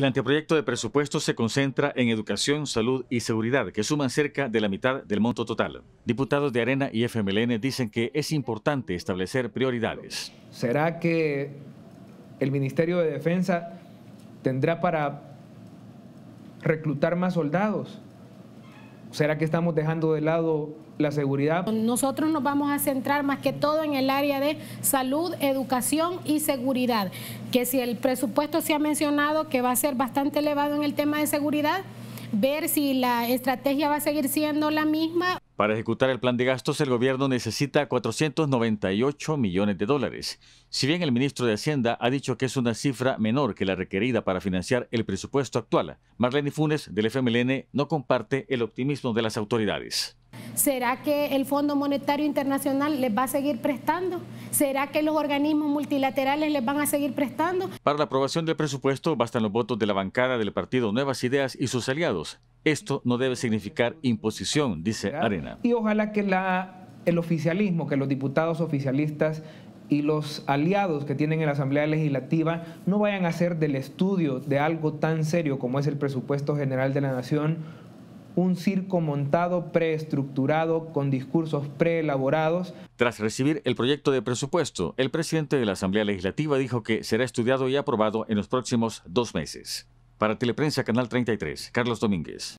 El anteproyecto de presupuesto se concentra en educación, salud y seguridad, que suman cerca de la mitad del monto total. Diputados de Arena y FMLN dicen que es importante establecer prioridades. ¿Será que el Ministerio de Defensa tendrá para reclutar más soldados? ¿Será que estamos dejando de lado la seguridad? Nosotros nos vamos a centrar más que todo en el área de salud, educación y seguridad, que si el presupuesto se ha mencionado que va a ser bastante elevado en el tema de seguridad, ver si la estrategia va a seguir siendo la misma. Para ejecutar el plan de gastos, el gobierno necesita 498 millones de dólares. Si bien el ministro de Hacienda ha dicho que es una cifra menor que la requerida para financiar el presupuesto actual, Marlene Funes del FMLN no comparte el optimismo de las autoridades. ¿Será que el Fondo Monetario Internacional les va a seguir prestando? ¿Será que los organismos multilaterales les van a seguir prestando? Para la aprobación del presupuesto bastan los votos de la bancada del partido Nuevas Ideas y sus aliados. Esto no debe significar imposición, dice Arena. Y ojalá que el oficialismo, que los diputados oficialistas y los aliados que tienen en la Asamblea Legislativa no vayan a hacer del estudio de algo tan serio como es el presupuesto general de la Nación un circo montado, preestructurado, con discursos preelaborados. Tras recibir el proyecto de presupuesto, el presidente de la Asamblea Legislativa dijo que será estudiado y aprobado en los próximos dos meses. Para Teleprensa Canal 33, Carlos Domínguez.